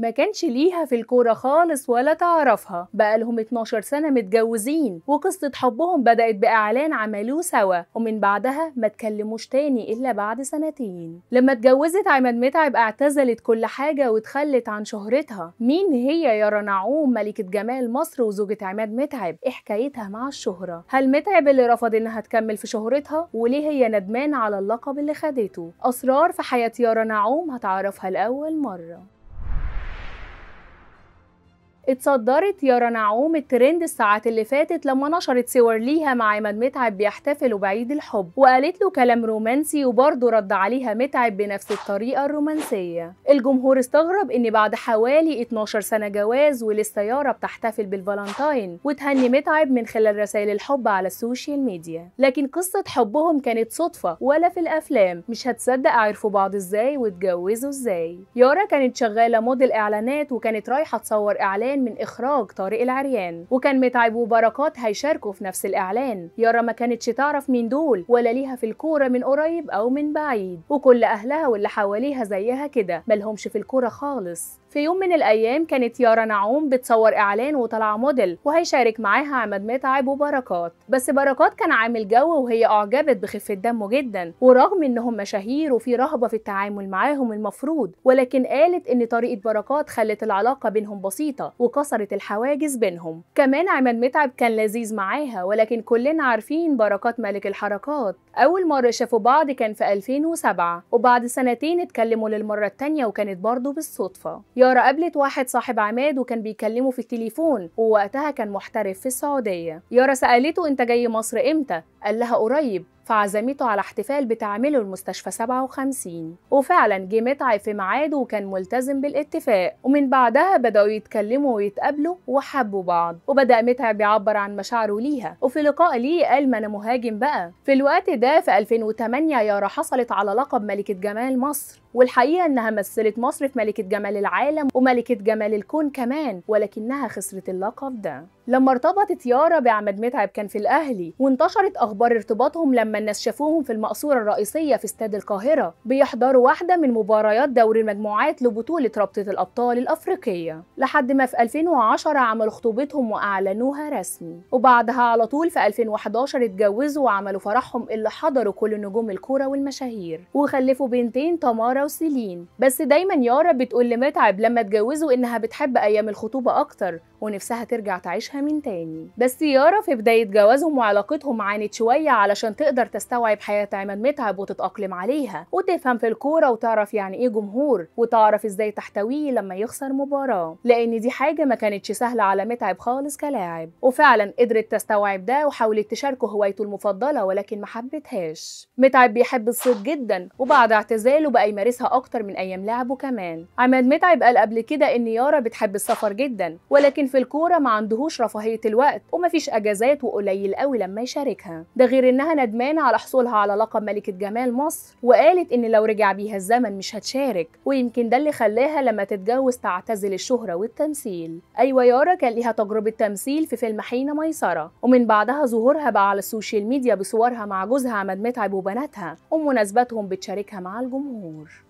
ما كانش ليها في الكورة خالص ولا تعرفها بقالهم 12 سنة متجوزين وقصة حبهم بدأت بإعلان عملوه سوا ومن بعدها ما تكلموش تاني إلا بعد سنتين لما اتجوزت عماد متعب اعتزلت كل حاجة وتخلت عن شهرتها مين هي يا رنعوم ملكة جمال مصر وزوجة عماد متعب إيه حكايتها مع الشهرة هل متعب اللي رفض إنها تكمل في شهرتها وليه هي ندمان على اللقب اللي خدته أسرار في حياة يارا نعوم هتعرفها لأول مرة اتصدرت يارا نعوم الترند الساعات اللي فاتت لما نشرت صور ليها مع عماد متعب بيحتفلوا بعيد الحب وقالت له كلام رومانسي وبرضه رد عليها متعب بنفس الطريقة الرومانسية الجمهور استغرب ان بعد حوالي 12 سنة جواز ولسه يارا بتحتفل بالفالنتاين وتهني متعب من خلال رسائل الحب على السوشيال ميديا لكن قصة حبهم كانت صدفة ولا في الافلام مش هتصدق عرفوا بعض ازاي واتجوزوا ازاي يارا كانت شغالة موديل اعلانات وكانت رايحة تصور اعلان الإعلان من إخراج طارق العريان وكان متعب وبركات هيشاركوا في نفس الإعلان يارا ما كانتش تعرف مين دول ولا ليها في الكورة من قريب أو من بعيد وكل أهلها واللي حواليها زيها كده ملهمش في الكورة خالص في يوم من الأيام كانت يارا نعوم بتصور إعلان وطالعة موديل وهيشارك معاها عماد متعب وبركات بس بركات كان عامل جو وهي أعجبت بخفة دمه جدا ورغم إنهم مشاهير وفي رهبة في التعامل معاهم المفروض ولكن قالت إن طريقة بركات خلت العلاقة بينهم بسيطة وكسرت الحواجز بينهم كمان عماد متعب كان لذيذ معاها ولكن كلنا عارفين بركات ملك الحركات أول مرة شافوا بعض كان في 2007 وبعد سنتين اتكلموا للمرة التانية وكانت برضه بالصدفة زارة قابلت واحد صاحب عماد وكان بيكلمه في التليفون ووقتها كان محترف في السعودية يارا سألته أنت جاي مصر إمتى؟ قال لها قريب فعزمته على احتفال بتعمله المستشفى 57 وفعلا جه متعب في ميعاده وكان ملتزم بالاتفاق ومن بعدها بدأوا يتكلموا ويتقابلوا وحبوا بعض وبدأ متعب يعبر عن مشاعره ليها وفي لقاء ليه قال ما أنا مهاجم بقى في الوقت ده في 2008 يارا حصلت على لقب ملكة جمال مصر والحقيقة إنها مثلت مصر في ملكة جمال العالم وملكة جمال الكون كمان ولكنها خسرت اللقب ده لما ارتبطت يارا بعماد متعب كان في الاهلي وانتشرت اخبار ارتباطهم لما الناس شافوهم في المقصوره الرئيسيه في استاد القاهره بيحضروا واحده من مباريات دوري المجموعات لبطوله رابطه الابطال الافريقيه لحد ما في 2010 عملوا خطوبتهم واعلنوها رسمي وبعدها على طول في 2011 اتجوزوا وعملوا فرحهم اللي حضروا كل نجوم الكوره والمشاهير وخلفوا بنتين تمارا وسيلين بس دايما يارا بتقول لمتعب لما اتجوزوا انها بتحب ايام الخطوبه اكتر ونفسها ترجع تعيشها من تاني بس يارا في بداية جوازهم وعلاقتهم عانت شوية علشان تقدر تستوعب حياة عماد متعب وتتأقلم عليها وتفهم في الكورة وتعرف يعني إيه جمهور وتعرف إزاي تحتويه لما يخسر مباراة لأن دي حاجة ما كانتش سهلة على متعب خالص كلاعب وفعلا قدرت تستوعب ده وحاولت تشاركه هوايته المفضلة ولكن ما حبتهاش متعب بيحب الصيد جدا وبعد اعتزاله بقى يمارسها أكتر من أيام لعبه كمان عماد متعب قال قبل كده إن يارا بتحب السفر جدا ولكن في الكوره ما عندهوش رفاهيه الوقت ومفيش اجازات وقليل قوي لما يشاركها ده غير انها ندمانه على حصولها على لقب ملكه جمال مصر وقالت ان لو رجع بيها الزمن مش هتشارك ويمكن ده اللي خلاها لما تتجوز تعتزل الشهره والتمثيل ايوه يارا كان ليها تجربه تمثيل في فيلم حين ميسره ومن بعدها ظهورها بقى على السوشيال ميديا بصورها مع جوزها عماد متعب وبناتها ومناسباتهم بتشاركها مع الجمهور